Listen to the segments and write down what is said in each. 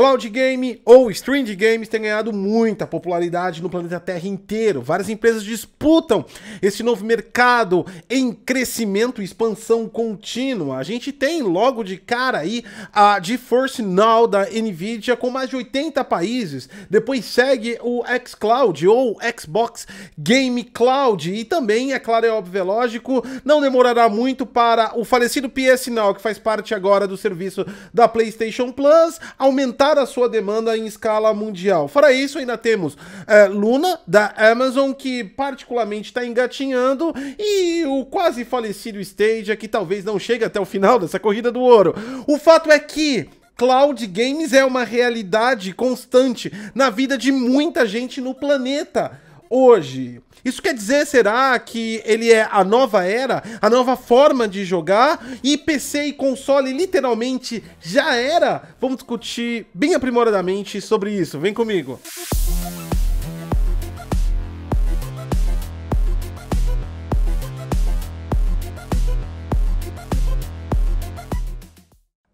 Cloud Game ou Stream de Games tem ganhado muita popularidade no planeta Terra inteiro. Várias empresas disputam esse novo mercado em crescimento e expansão contínua. A gente tem logo de cara aí a GeForce Now da Nvidia com mais de 80 países. Depois segue o xCloud ou Xbox Game Cloud. E também, é claro, é óbvio, é lógico, não demorará muito para o falecido PS Now, que faz parte agora do serviço da PlayStation Plus, aumentar a sua demanda em escala mundial. Fora isso, ainda temos é, Luna, da Amazon, que particularmente está engatinhando, e o quase falecido Stadia, que talvez não chegue até o final dessa corrida do ouro. O fato é que Cloud games é uma realidade constante na vida de muita gente no planeta hoje. Isso quer dizer, será que ele é a nova era, a nova forma de jogar e PC e console literalmente já era? Vamos discutir bem aprimoradamente sobre isso. Vem comigo. Música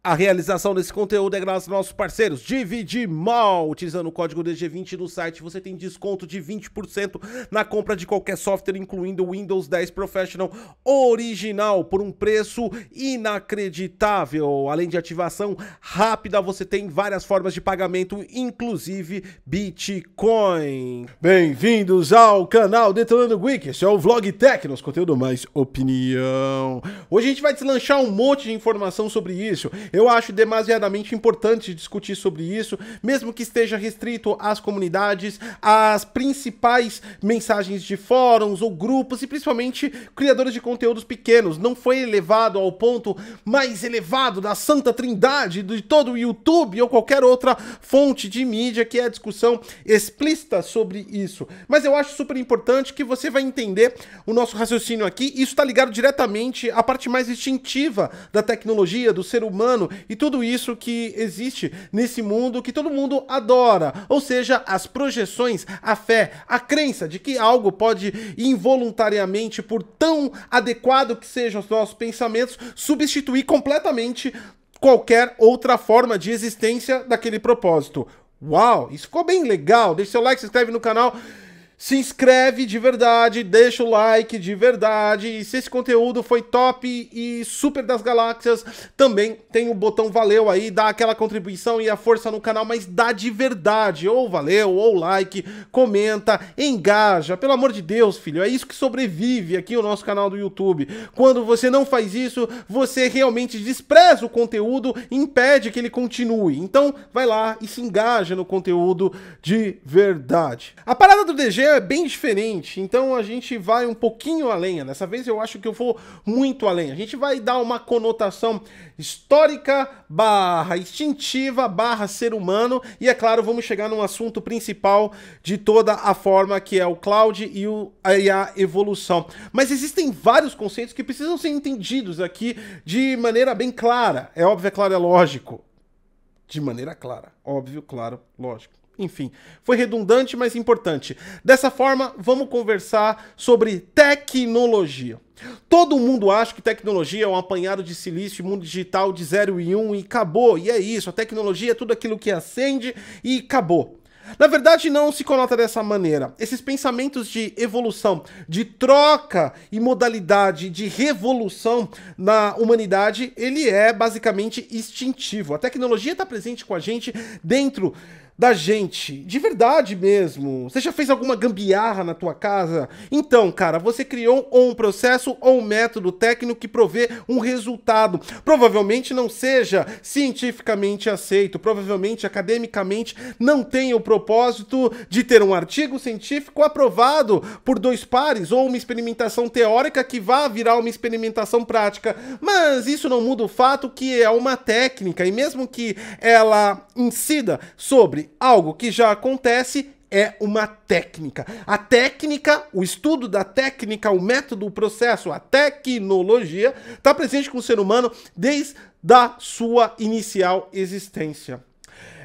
A realização desse conteúdo é graças aos nossos parceiros Divide Mal. Utilizando o código DG20 no site, você tem desconto de 20% na compra de qualquer software, incluindo o Windows 10 Professional original, por um preço inacreditável. Além de ativação rápida, você tem várias formas de pagamento, inclusive Bitcoin. Bem-vindos ao canal Detonando Geek. Esse é o Vlog Tech, nosso conteúdo mais opinião. Hoje a gente vai deslanchar um monte de informação sobre isso. Eu acho demasiadamente importante discutir sobre isso, mesmo que esteja restrito às comunidades, às principais mensagens de fóruns ou grupos e principalmente criadores de conteúdos pequenos. Não foi elevado ao ponto mais elevado da santa trindade de todo o YouTube ou qualquer outra fonte de mídia que é a discussão explícita sobre isso. Mas eu acho super importante que você vai entender o nosso raciocínio aqui. Isso está ligado diretamente à parte mais instintiva da tecnologia, do ser humano, e tudo isso que existe nesse mundo que todo mundo adora, ou seja, as projeções, a fé, a crença de que algo pode involuntariamente, por tão adequado que sejam os nossos pensamentos, substituir completamente qualquer outra forma de existência daquele propósito. Uau, isso ficou bem legal. Deixe seu like, se inscreve no canal se inscreve de verdade, deixa o like de verdade. E se esse conteúdo foi top e super das galáxias, também tem o botão valeu aí, dá aquela contribuição e a força no canal, mas dá de verdade. Ou valeu, ou like, comenta, engaja. Pelo amor de Deus, filho, é isso que sobrevive aqui o nosso canal do YouTube. Quando você não faz isso, você realmente despreza o conteúdo e impede que ele continue. Então, vai lá e se engaja no conteúdo de verdade. A parada do DG é bem diferente, então a gente vai um pouquinho além. Dessa vez eu acho que eu vou muito além. A gente vai dar uma conotação histórica barra instintiva barra ser humano e, é claro, vamos chegar num assunto principal de toda a forma que é o cloud e, o, e a evolução. Mas existem vários conceitos que precisam ser entendidos aqui de maneira bem clara. É óbvio, é claro, é lógico. De maneira clara. Óbvio, claro, lógico. Enfim, foi redundante, mas importante. Dessa forma, vamos conversar sobre tecnologia. Todo mundo acha que tecnologia é um apanhado de silício, mundo digital de 0 e 1 um, e acabou. E é isso, a tecnologia é tudo aquilo que acende e acabou. Na verdade, não se conota dessa maneira. Esses pensamentos de evolução, de troca e modalidade de revolução na humanidade, ele é basicamente instintivo. A tecnologia está presente com a gente dentro da gente, de verdade mesmo. Você já fez alguma gambiarra na tua casa? Então, cara, você criou ou um processo ou um método técnico que provê um resultado. Provavelmente não seja cientificamente aceito, provavelmente academicamente não tenha o propósito de ter um artigo científico aprovado por dois pares ou uma experimentação teórica que vá virar uma experimentação prática. Mas isso não muda o fato que é uma técnica e mesmo que ela incida sobre algo que já acontece é uma técnica. A técnica, o estudo da técnica, o método, o processo, a tecnologia está presente com o ser humano desde da sua inicial existência.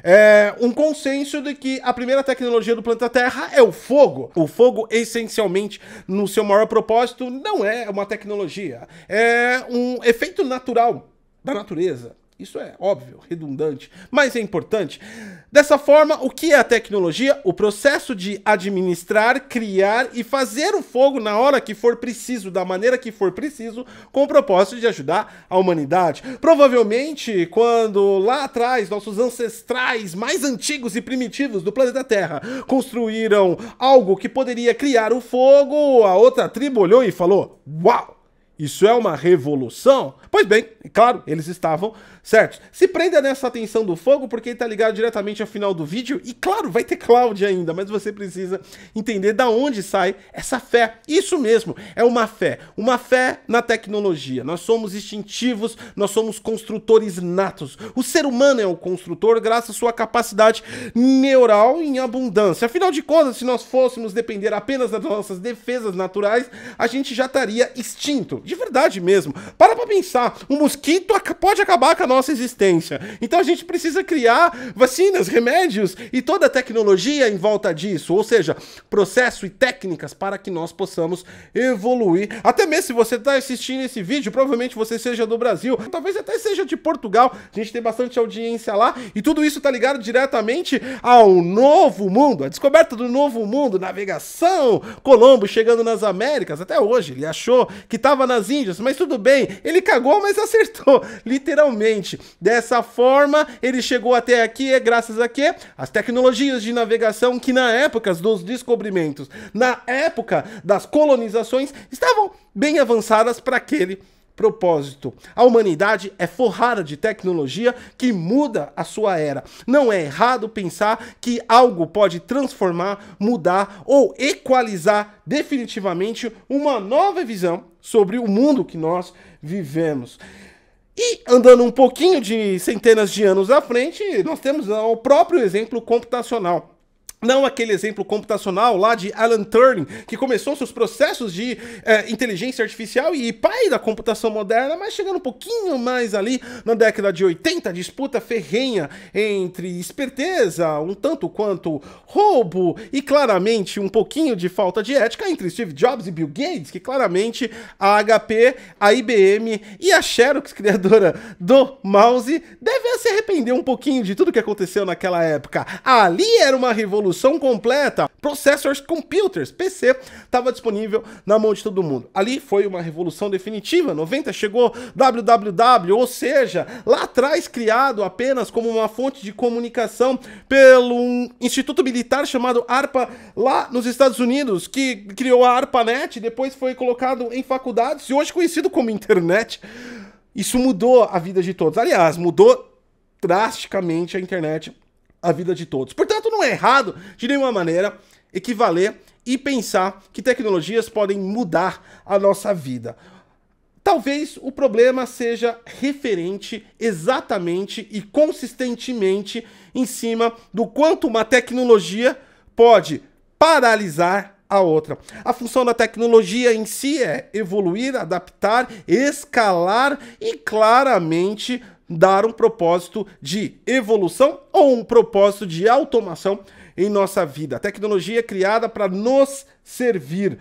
É um consenso de que a primeira tecnologia do planeta Terra é o fogo. O fogo, essencialmente, no seu maior propósito, não é uma tecnologia, é um efeito natural da natureza. Isso é óbvio, redundante, mas é importante. Dessa forma, o que é a tecnologia? O processo de administrar, criar e fazer o fogo na hora que for preciso, da maneira que for preciso, com o propósito de ajudar a humanidade. Provavelmente, quando lá atrás nossos ancestrais mais antigos e primitivos do planeta Terra construíram algo que poderia criar o fogo, a outra tribo olhou e falou: Uau! Isso é uma revolução? Pois bem, claro, eles estavam certos. Se prenda nessa atenção do fogo, porque está ligado diretamente ao final do vídeo. E claro, vai ter cloud ainda, mas você precisa entender da onde sai essa fé. Isso mesmo, é uma fé. Uma fé na tecnologia. Nós somos instintivos, nós somos construtores natos. O ser humano é o construtor graças à sua capacidade neural em abundância. Afinal de contas, se nós fôssemos depender apenas das nossas defesas naturais, a gente já estaria extinto de verdade mesmo. Para pra pensar, o um mosquito pode acabar com a nossa existência. Então a gente precisa criar vacinas, remédios e toda a tecnologia em volta disso, ou seja, processo e técnicas para que nós possamos evoluir. Até mesmo se você está assistindo esse vídeo, provavelmente você seja do Brasil, talvez até seja de Portugal, a gente tem bastante audiência lá, e tudo isso está ligado diretamente ao novo mundo, a descoberta do novo mundo, navegação, Colombo chegando nas Américas, até hoje ele achou que estava nas das Índias, mas tudo bem, ele cagou, mas acertou, literalmente. Dessa forma, ele chegou até aqui, é graças a quê? As tecnologias de navegação que na época dos descobrimentos, na época das colonizações, estavam bem avançadas para aquele propósito. A humanidade é forrada de tecnologia que muda a sua era. Não é errado pensar que algo pode transformar, mudar ou equalizar definitivamente uma nova visão sobre o mundo que nós vivemos. E andando um pouquinho de centenas de anos à frente, nós temos o próprio exemplo computacional. Não aquele exemplo computacional lá de Alan Turing, que começou seus processos de é, inteligência artificial e pai da computação moderna, mas chegando um pouquinho mais ali na década de 80, disputa ferrenha entre esperteza, um tanto quanto roubo e claramente um pouquinho de falta de ética entre Steve Jobs e Bill Gates, que claramente a HP, a IBM e a Xerox, criadora do mouse, devem se arrepender um pouquinho de tudo que aconteceu naquela época. Ali era uma revolução solução completa, Processors Computers, PC, estava disponível na mão de todo mundo. Ali foi uma revolução definitiva. 90 chegou www, ou seja, lá atrás criado apenas como uma fonte de comunicação pelo um instituto militar chamado ARPA lá nos Estados Unidos, que criou a ARPANET, depois foi colocado em faculdades e hoje conhecido como internet. Isso mudou a vida de todos. Aliás, mudou drasticamente a internet a vida de todos. Portanto, não é errado, de nenhuma maneira, equivaler e pensar que tecnologias podem mudar a nossa vida. Talvez o problema seja referente exatamente e consistentemente em cima do quanto uma tecnologia pode paralisar a outra. A função da tecnologia em si é evoluir, adaptar, escalar e claramente dar um propósito de evolução ou um propósito de automação em nossa vida. A tecnologia é criada para nos servir.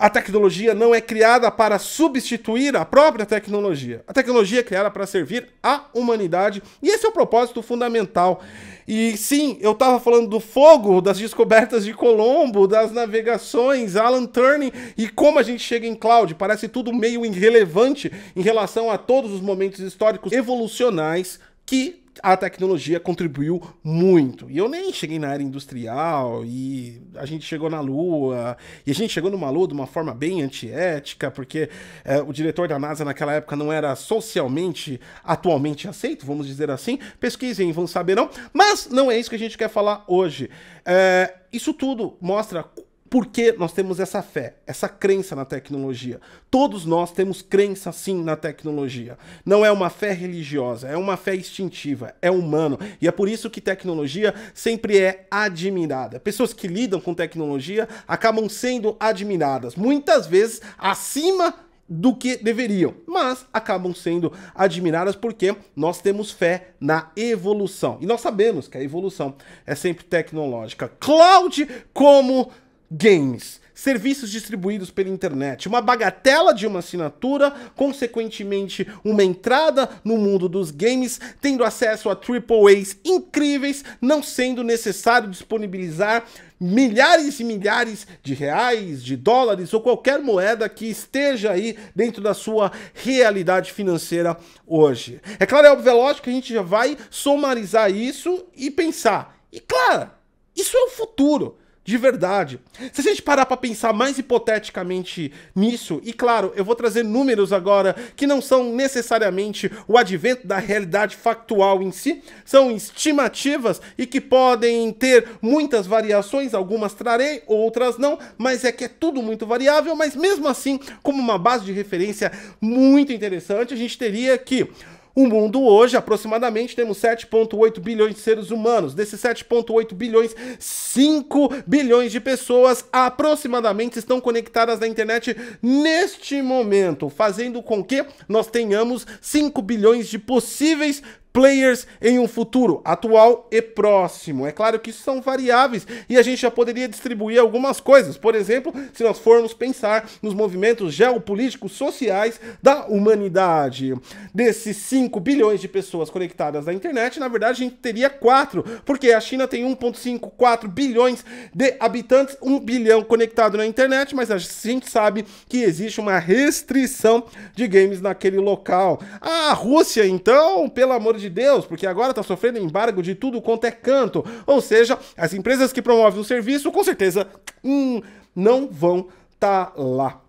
A tecnologia não é criada para substituir a própria tecnologia. A tecnologia é criada para servir à humanidade e esse é o propósito fundamental. E sim, eu estava falando do fogo, das descobertas de Colombo, das navegações, Alan Turing e como a gente chega em cloud. Parece tudo meio irrelevante em relação a todos os momentos históricos evolucionais que a tecnologia contribuiu muito. E eu nem cheguei na era industrial, e a gente chegou na Lua, e a gente chegou numa Lua de uma forma bem antiética, porque é, o diretor da NASA naquela época não era socialmente, atualmente aceito, vamos dizer assim. Pesquisem, vão saber não. Mas não é isso que a gente quer falar hoje. É, isso tudo mostra por que nós temos essa fé, essa crença na tecnologia? Todos nós temos crença sim na tecnologia. Não é uma fé religiosa, é uma fé instintiva, é humano. E é por isso que tecnologia sempre é admirada. Pessoas que lidam com tecnologia acabam sendo admiradas, muitas vezes acima do que deveriam, mas acabam sendo admiradas porque nós temos fé na evolução. E nós sabemos que a evolução é sempre tecnológica. Cloud como games, serviços distribuídos pela internet, uma bagatela de uma assinatura, consequentemente uma entrada no mundo dos games, tendo acesso a AAAs incríveis, não sendo necessário disponibilizar milhares e milhares de reais, de dólares ou qualquer moeda que esteja aí dentro da sua realidade financeira hoje. É claro, é óbvio, é lógico que a gente já vai somarizar isso e pensar. E claro, isso é o futuro. De verdade. Se a gente parar para pensar mais hipoteticamente nisso, e claro, eu vou trazer números agora que não são necessariamente o advento da realidade factual em si, são estimativas e que podem ter muitas variações, algumas trarei, outras não, mas é que é tudo muito variável, mas mesmo assim, como uma base de referência muito interessante, a gente teria que o mundo hoje, aproximadamente, temos 7,8 bilhões de seres humanos. Desses 7,8 bilhões, 5 bilhões de pessoas aproximadamente estão conectadas na internet neste momento, fazendo com que nós tenhamos 5 bilhões de possíveis players em um futuro atual e próximo. É claro que isso são variáveis e a gente já poderia distribuir algumas coisas. Por exemplo, se nós formos pensar nos movimentos geopolíticos sociais da humanidade. Desses 5 bilhões de pessoas conectadas à internet, na verdade a gente teria 4, porque a China tem 1.54 bilhões de habitantes, 1 bilhão conectado na internet, mas a gente sabe que existe uma restrição de games naquele local. Ah, a Rússia, então, pelo amor de de Deus, porque agora está sofrendo embargo de tudo quanto é canto. Ou seja, as empresas que promovem o serviço, com certeza, hum, não vão estar tá lá.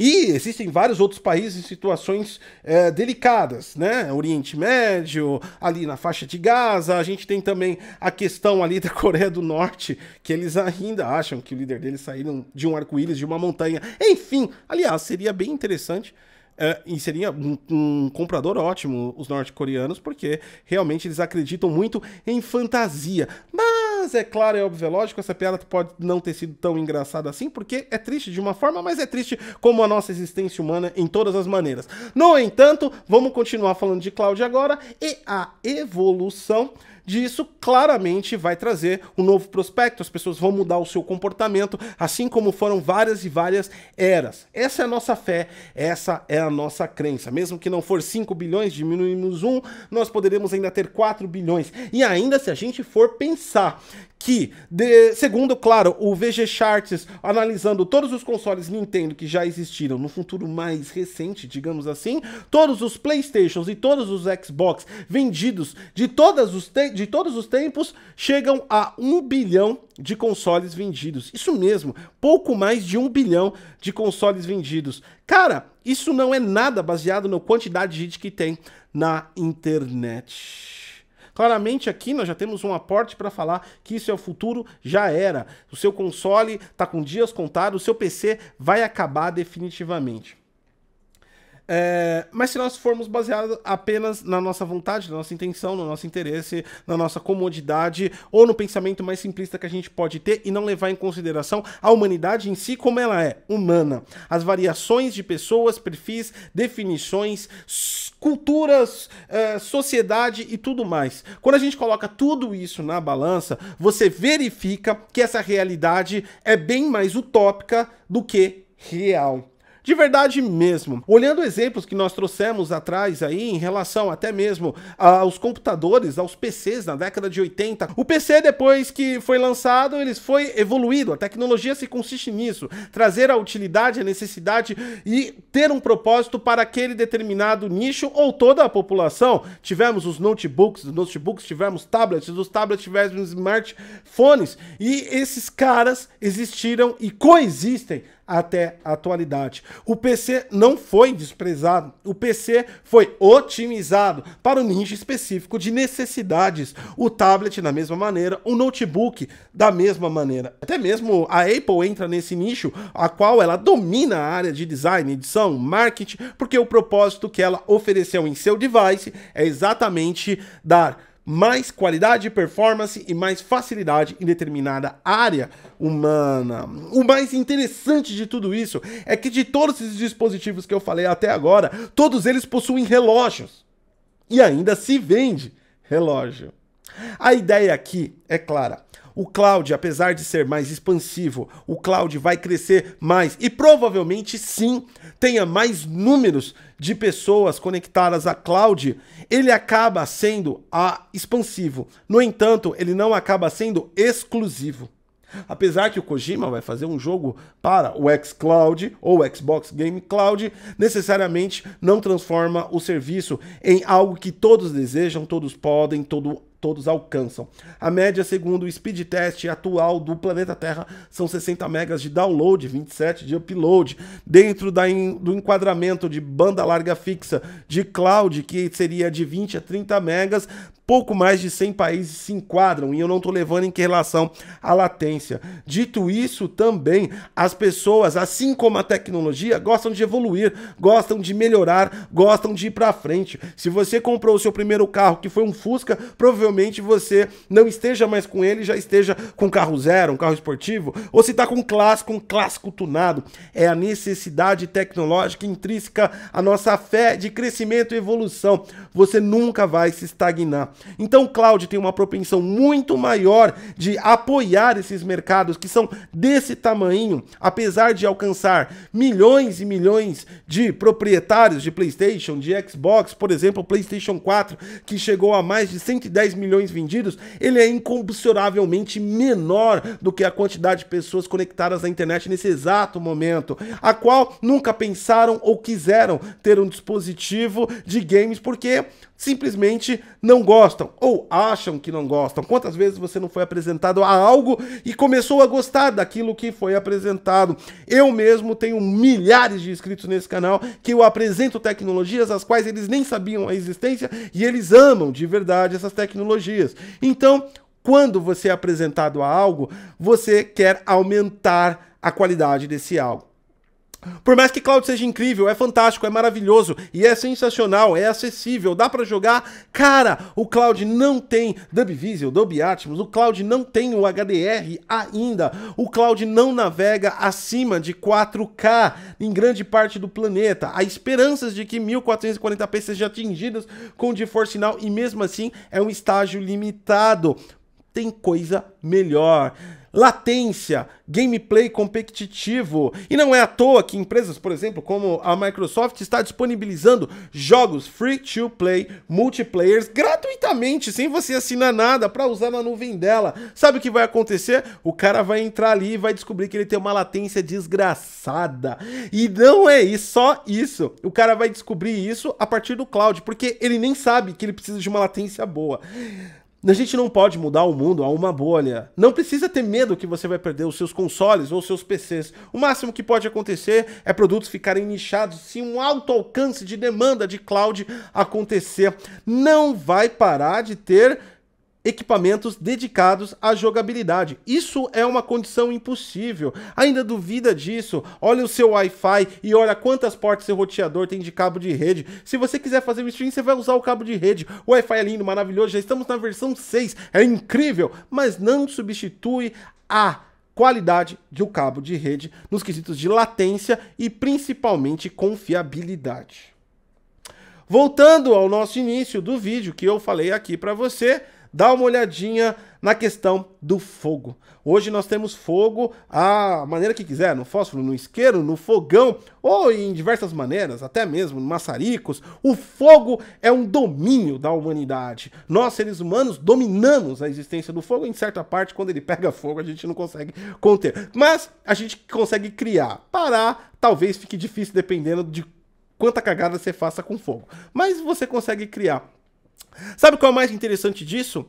E existem vários outros países em situações é, delicadas, né? Oriente Médio, ali na faixa de Gaza, a gente tem também a questão ali da Coreia do Norte, que eles ainda acham que o líder deles saíram de um arco-íris, de uma montanha. Enfim, aliás, seria bem interessante uh, e seria um, um comprador ótimo os norte-coreanos, porque realmente eles acreditam muito em fantasia. Mas é claro, é óbvio, é lógico, essa piada pode não ter sido tão engraçada assim, porque é triste de uma forma, mas é triste como a nossa existência humana em todas as maneiras. No entanto, vamos continuar falando de Cloud agora e a evolução disso claramente vai trazer um novo prospecto, as pessoas vão mudar o seu comportamento, assim como foram várias e várias eras. Essa é a nossa fé, essa é a nossa crença. Mesmo que não for 5 bilhões, diminuímos um, nós poderemos ainda ter 4 bilhões. E ainda se a gente for pensar que, de, segundo, claro, o VG Charts, analisando todos os consoles Nintendo que já existiram no futuro mais recente, digamos assim, todos os Playstations e todos os Xbox vendidos de, todas os de todos os tempos chegam a 1 bilhão de consoles vendidos. Isso mesmo, pouco mais de 1 bilhão de consoles vendidos. Cara, isso não é nada baseado na quantidade de gente que tem na internet. Claramente aqui nós já temos um aporte para falar que isso é o futuro, já era. O seu console está com dias contados, o seu PC vai acabar definitivamente. É, mas se nós formos baseados apenas na nossa vontade, na nossa intenção, no nosso interesse, na nossa comodidade ou no pensamento mais simplista que a gente pode ter e não levar em consideração a humanidade em si como ela é, humana, as variações de pessoas, perfis, definições, culturas, é, sociedade e tudo mais. Quando a gente coloca tudo isso na balança, você verifica que essa realidade é bem mais utópica do que real. De verdade mesmo. Olhando exemplos que nós trouxemos atrás aí, em relação até mesmo aos computadores, aos PCs na década de 80, o PC depois que foi lançado, ele foi evoluído. A tecnologia se consiste nisso, trazer a utilidade, a necessidade e ter um propósito para aquele determinado nicho ou toda a população. Tivemos os notebooks, os notebooks tivemos tablets, os tablets tivemos smartphones e esses caras existiram e coexistem até a atualidade. O PC não foi desprezado, o PC foi otimizado para o nicho específico de necessidades. O tablet da mesma maneira, o notebook da mesma maneira. Até mesmo a Apple entra nesse nicho, a qual ela domina a área de design, edição, marketing, porque o propósito que ela ofereceu em seu device é exatamente dar mais qualidade, performance e mais facilidade em determinada área humana. O mais interessante de tudo isso é que de todos esses dispositivos que eu falei até agora, todos eles possuem relógios. E ainda se vende relógio. A ideia aqui é clara. O cloud, apesar de ser mais expansivo, o cloud vai crescer mais e provavelmente sim tenha mais números de pessoas conectadas a cloud, ele acaba sendo a ah, expansivo. No entanto, ele não acaba sendo exclusivo. Apesar que o Kojima vai fazer um jogo para o xCloud ou Xbox Game Cloud, necessariamente não transforma o serviço em algo que todos desejam, todos podem, todo todos alcançam. A média, segundo o speed test atual do planeta Terra, são 60 megas de download, 27 de upload, dentro da in, do enquadramento de banda larga fixa de cloud, que seria de 20 a 30 megas, pouco mais de 100 países se enquadram e eu não estou levando em relação à latência. Dito isso, também as pessoas, assim como a tecnologia, gostam de evoluir, gostam de melhorar, gostam de ir para frente. Se você comprou o seu primeiro carro que foi um Fusca, provavelmente você não esteja mais com ele, já esteja com carro zero, um carro esportivo, ou se está com um clássico, um clássico tunado. É a necessidade tecnológica intrínseca à nossa fé de crescimento e evolução. Você nunca vai se estagnar. Então, Cláudio tem uma propensão muito maior de apoiar esses mercados que são desse tamanho, apesar de alcançar milhões e milhões de proprietários de PlayStation, de Xbox, por exemplo, PlayStation 4, que chegou a mais de 110 milhões vendidos, ele é incomparavelmente menor do que a quantidade de pessoas conectadas à internet nesse exato momento, a qual nunca pensaram ou quiseram ter um dispositivo de games porque simplesmente não gostam ou acham que não gostam. Quantas vezes você não foi apresentado a algo e começou a gostar daquilo que foi apresentado? Eu mesmo tenho milhares de inscritos nesse canal que eu apresento tecnologias as quais eles nem sabiam a existência e eles amam de verdade essas tecnologias. Então, quando você é apresentado a algo, você quer aumentar a qualidade desse algo. Por mais que Cloud seja incrível, é fantástico, é maravilhoso e é sensacional, é acessível, dá para jogar. Cara, o Cloud não tem Visual, Dub Atmos, o Cloud não tem o HDR ainda. O Cloud não navega acima de 4K em grande parte do planeta. Há esperanças de que 1440p sejam atingidas com GeForce Now e mesmo assim é um estágio limitado tem coisa melhor latência, gameplay competitivo. E não é à toa que empresas, por exemplo, como a Microsoft, está disponibilizando jogos free to play, multiplayers, gratuitamente, sem você assinar nada, para usar na nuvem dela. Sabe o que vai acontecer? O cara vai entrar ali e vai descobrir que ele tem uma latência desgraçada. E não é só isso. O cara vai descobrir isso a partir do cloud, porque ele nem sabe que ele precisa de uma latência boa. A gente não pode mudar o mundo a uma bolha. Não precisa ter medo que você vai perder os seus consoles ou os seus PCs. O máximo que pode acontecer é produtos ficarem nichados se um alto alcance de demanda de cloud acontecer. Não vai parar de ter equipamentos dedicados à jogabilidade. Isso é uma condição impossível. Ainda duvida disso? Olha o seu Wi-Fi e olha quantas portas seu roteador tem de cabo de rede. Se você quiser fazer um stream, você vai usar o cabo de rede. O Wi-Fi é lindo, maravilhoso, já estamos na versão 6, é incrível, mas não substitui a qualidade do cabo de rede nos quesitos de latência e principalmente confiabilidade. Voltando ao nosso início do vídeo que eu falei aqui para você, dá uma olhadinha na questão do fogo. Hoje nós temos fogo a maneira que quiser, no fósforo, no isqueiro, no fogão ou em diversas maneiras, até mesmo maçaricos. O fogo é um domínio da humanidade. Nós, seres humanos, dominamos a existência do fogo. Em certa parte, quando ele pega fogo, a gente não consegue conter. Mas a gente consegue criar, parar, talvez fique difícil dependendo de quanta cagada você faça com fogo. Mas você consegue criar Sabe qual é o mais interessante disso?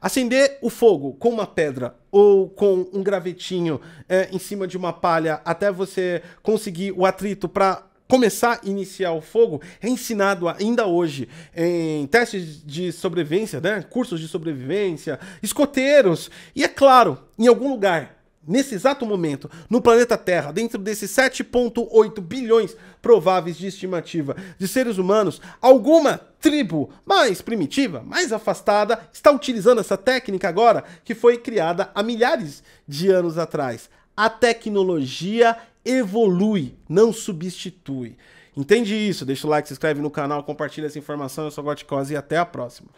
Acender o fogo com uma pedra ou com um gravetinho é, em cima de uma palha até você conseguir o atrito para começar a iniciar o fogo é ensinado ainda hoje em testes de sobrevivência, né? cursos de sobrevivência, escoteiros e, é claro, em algum lugar nesse exato momento, no planeta Terra, dentro desses 7,8 bilhões prováveis de estimativa de seres humanos, alguma tribo mais primitiva, mais afastada, está utilizando essa técnica agora que foi criada há milhares de anos atrás. A tecnologia evolui, não substitui. Entende isso? Deixa o like, se inscreve no canal, compartilha essa informação. Eu sou o Goticose e até a próxima.